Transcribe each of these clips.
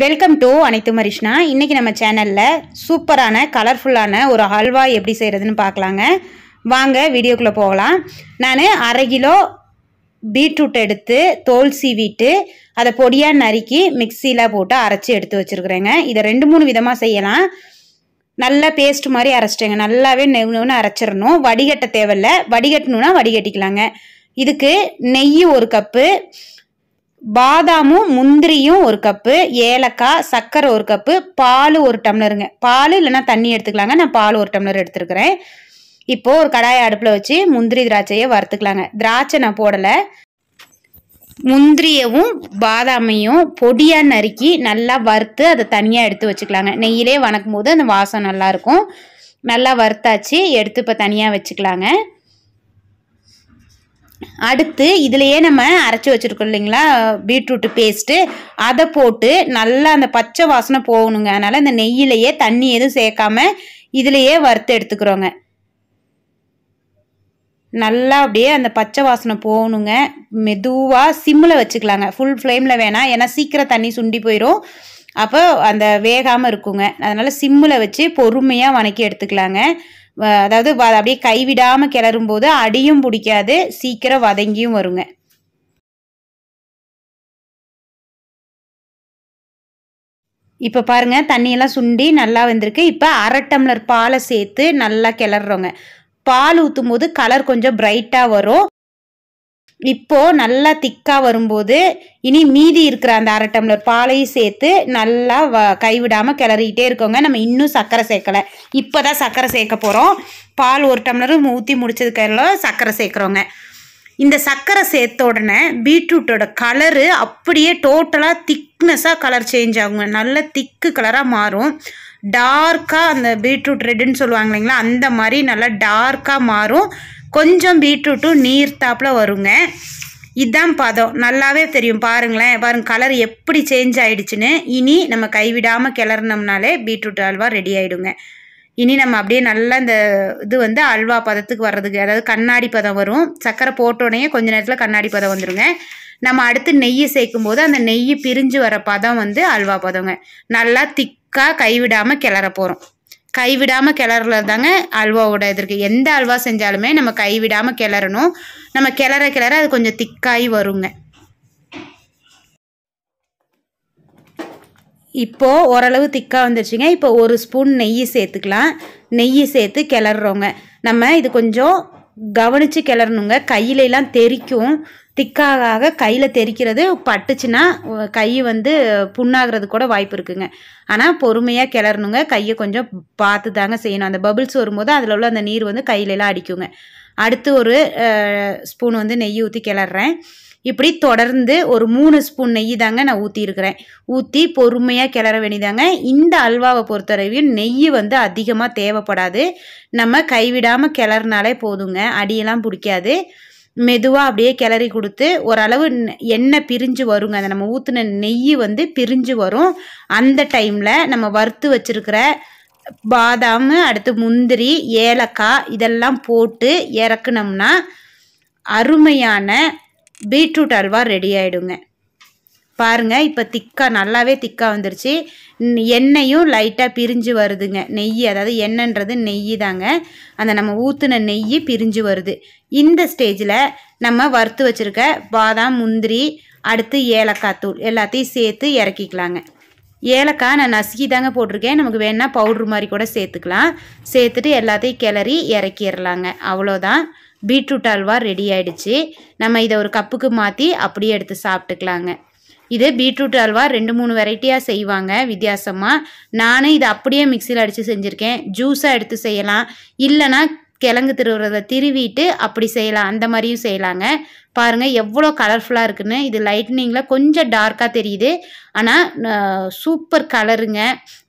welcome to அனைத்து மரிஷ்னா இன்றைக்கி நம்ம சேனலில் சூப்பரான கலர்ஃபுல்லான ஒரு ஹல்வா எப்படி செய்கிறதுன்னு பார்க்கலாங்க வாங்க வீடியோக்குள்ளே போகலாம் நான் அரை கிலோ பீட்ரூட் எடுத்து தோல் சீவிட்டு அதை பொடியாக நறுக்கி மிக்சியில் போட்டு அரைச்சி எடுத்து வச்சுருக்குறேங்க இதை ரெண்டு மூணு விதமாக செய்யலாம் நல்லா பேஸ்ட் மாதிரி அரைச்சிட்டேங்க நல்லாவே நெவ்னு அரைச்சிடணும் வடிகட்ட தேவையில்ல வடிகட்டணுன்னா வடிகட்டிக்கலாங்க இதுக்கு நெய் ஒரு கப்பு பாதாமும் முந்திரியும் ஒரு கப்பு ஏலக்காய் சர்க்கரை ஒரு கப்பு பால் ஒரு டம்ளருங்க பால் இல்லைனா தண்ணி எடுத்துக்கலாங்க நான் பால் ஒரு டம்ளர் எடுத்துருக்கிறேன் இப்போது ஒரு கடாய அடுப்பில் வச்சு முந்திரி திராட்சையை வறுத்துக்கலாங்க திராட்சை நான் போடலை முந்திரியவும் பாதாமையும் பொடியாக நறுக்கி நல்லா வறுத்து அதை தனியாக எடுத்து வச்சுக்கலாங்க நெய்யிலே வணக்கும் போது அந்த வாசம் நல்லாயிருக்கும் நல்லா வறுத்தாச்சு எடுத்து இப்போ தனியாக வச்சுக்கலாங்க அடுத்து இதிலையே நம்ம அரைச்சி வச்சுருக்கோம் இல்லைங்களா பீட்ரூட்டு பேஸ்ட்டு அதை போட்டு நல்லா அந்த பச்சை வாசனை போகணுங்க அதனால் இந்த நெய்யிலையே தண்ணி எதுவும் சேர்க்காம இதிலையே வறுத்து எடுத்துக்கிறோங்க நல்லா அப்படியே அந்த பச்சை வாசனை போகணுங்க மெதுவாக சிம்மில் வச்சுக்கலாங்க ஃபுல் ஃப்ளேமில் வேணாம் ஏன்னா சீக்கிரம் தண்ணி சுண்டி போயிடும் அப்போ அந்த வேகாமல் இருக்குங்க அதனால் சிம்மில் வச்சு பொறுமையாக வணக்கி எடுத்துக்கலாங்க அதாவது அப்படியே கைவிடாமல் கிளறும் போது அடியும் பிடிக்காது சீக்கிரம் வதங்கியும் வருங்க இப்போ பாருங்கள் தண்ணியெல்லாம் சுண்டி நல்லா வந்திருக்கு இப்போ அரை டம்ளர் பாலை சேர்த்து நல்லா கிளறோங்க பால் ஊற்றும் போது கலர் கொஞ்சம் பிரைட்டாக வரும் இப்போது நல்லா திக்காக வரும்போது இனி மீதி இருக்கிற அந்த அரை டம்ளர் பாலையும் சேர்த்து நல்லா வ கைவிடாமல் கிளறிக்கிட்டே இருக்கோங்க நம்ம இன்னும் சர்க்கரை சேர்க்கலை இப்போ தான் சர்க்கரை சேர்க்க போகிறோம் பால் ஒரு டம்ளரும் ஊற்றி முடிச்சதுக்கெல்லாம் சர்க்கரை சேர்க்குறோங்க இந்த சர்க்கரை சேர்த்த உடனே பீட்ரூட்டோட கலரு அப்படியே டோட்டலாக திக்னஸாக கலர் சேஞ்ச் ஆகுங்க நல்ல திக்கு கலராக மாறும் டார்க்காக அந்த பீட்ரூட் ரெட்டுன்னு சொல்லுவாங்க இல்லைங்களா அந்த மாதிரி நல்லா டார்க்காக மாறும் கொஞ்சம் பீட்ரூட்டும் நீர் தாப்பில் வருங்க இதுதான் பதம் நல்லாவே தெரியும் பாருங்களேன் பாருங்கள் கலர் எப்படி சேஞ்ச் ஆகிடுச்சின்னு இனி நம்ம கைவிடாமல் கிளறினோம்னாலே பீட்ரூட் அல்வா ரெடி ஆகிடுங்க இனி நம்ம அப்படியே நல்லா இந்த இது வந்து அல்வா பதத்துக்கு வர்றதுக்கு அதாவது கண்ணாடி பதம் வரும் சர்க்கரை போட்டோடனே கொஞ்ச நேரத்தில் கண்ணாடி பதம் வந்துடுங்க நம்ம அடுத்து நெய் சேர்க்கும் போது அந்த நெய் பிரிஞ்சு வர பதம் வந்து அல்வா பதங்க நல்லா திக்காக கைவிடாமல் கிளற போகிறோம் கைவிடாமல் கிளறுறது தாங்க அல்வாவோட இது இருக்குது எந்த அல்வா செஞ்சாலுமே நம்ம கைவிடாமல் கிளறணும் நம்ம கிளற கிளற அது கொஞ்சம் திக்காகி வருங்க இப்போது ஓரளவு திக்காக வந்துருச்சுங்க இப்போ ஒரு ஸ்பூன் நெய் சேர்த்துக்கலாம் நெய் சேர்த்து கிளறுறோங்க நம்ம இது கொஞ்சம் கவனித்து கிளறணுங்க கையிலெல்லாம் தெரிக்கும் திக்காக கையில் தெரிக்கிறது பட்டுச்சுன்னா கை வந்து புண்ணாகிறது கூட வாய்ப்பு இருக்குங்க ஆனால் பொறுமையாக கிளறணுங்க கையை கொஞ்சம் பார்த்து தாங்க செய்யணும் அந்த பபிள்ஸ் வரும்போது அதில் உள்ள அந்த நீர் வந்து கையிலலாம் அடிக்குங்க அடுத்து ஒரு ஸ்பூன் வந்து நெய் ஊற்றி கிளறேன் இப்படி தொடர்ந்து ஒரு மூணு ஸ்பூன் நெய் தாங்க நான் ஊற்றிருக்கிறேன் ஊற்றி பொறுமையாக கிளற வேண்டிதாங்க இந்த அல்வாவை பொறுத்தளவில் நெய் வந்து அதிகமாக தேவைப்படாது நம்ம கைவிடாமல் கிளறினாலே போதுங்க அடியெல்லாம் பிடிக்காது மெதுவாக அப்படியே கிளறி கொடுத்து ஓரளவு எண்ணெய் பிரிஞ்சு வருங்க அதை நம்ம ஊற்றின நெய் வந்து பிரிஞ்சு வரும் அந்த டைமில் நம்ம வறுத்து வச்சுருக்கிற பாதாம் அடுத்து முந்திரி ஏலக்காய் இதெல்லாம் போட்டு இறக்குனோம்னா அருமையான பீட்ரூட் அல்வா ரெடி ஆகிடுங்க பாருங்கள் இப்போ திக்காக நல்லாவே திக்காக வந்துருச்சு எண்ணெயும் லைட்டாக பிரிஞ்சு வருதுங்க நெய் அதாவது எண்ணன்றது நெய் தாங்க அந்த நம்ம ஊற்றின நெய் பிரிஞ்சு வருது இந்த ஸ்டேஜில் நம்ம வறுத்து வச்சுருக்க பாதாம் முந்திரி அடுத்து ஏலக்காய் தூள் எல்லாத்தையும் சேர்த்து இறக்கிக்கலாங்க ஏலக்காய் நான் நசுக்கி தாங்க போட்டிருக்கேன் நமக்கு வேணால் பவுட்ரு மாதிரி கூட சேர்த்துக்கலாம் சேர்த்துட்டு எல்லாத்தையும் கிளறி இறக்கிடலாங்க அவ்வளோதான் பீட்ரூட் அல்வா ரெடி ஆயிடுச்சு நம்ம இதை ஒரு கப்புக்கு மாற்றி அப்படியே எடுத்து சாப்பிட்டுக்கலாங்க இது பீட்ரூட் அல்வா ரெண்டு மூணு வெரைட்டியாக செய்வாங்க வித்தியாசமாக நானும் இதை அப்படியே மிக்சியில் அடித்து செஞ்சுருக்கேன் ஜூஸாக எடுத்து செய்யலாம் இல்லைனா கிழங்கு திருவுறதை திருவிட்டு அப்படி செய்யலாம் அந்த மாதிரியும் செய்யலாங்க பாருங்கள் எவ்வளோ கலர்ஃபுல்லாக இருக்குன்னு இது லைட்னிங்கில் கொஞ்சம் டார்க்காக தெரியுது ஆனால் சூப்பர் கலருங்க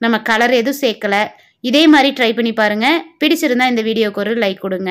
நம்ம கலர் எதுவும் சேர்க்கலை இதே மாதிரி ட்ரை பண்ணி பாருங்கள் பிடிச்சிருந்தா இந்த வீடியோக்கு ஒரு லைக் கொடுங்க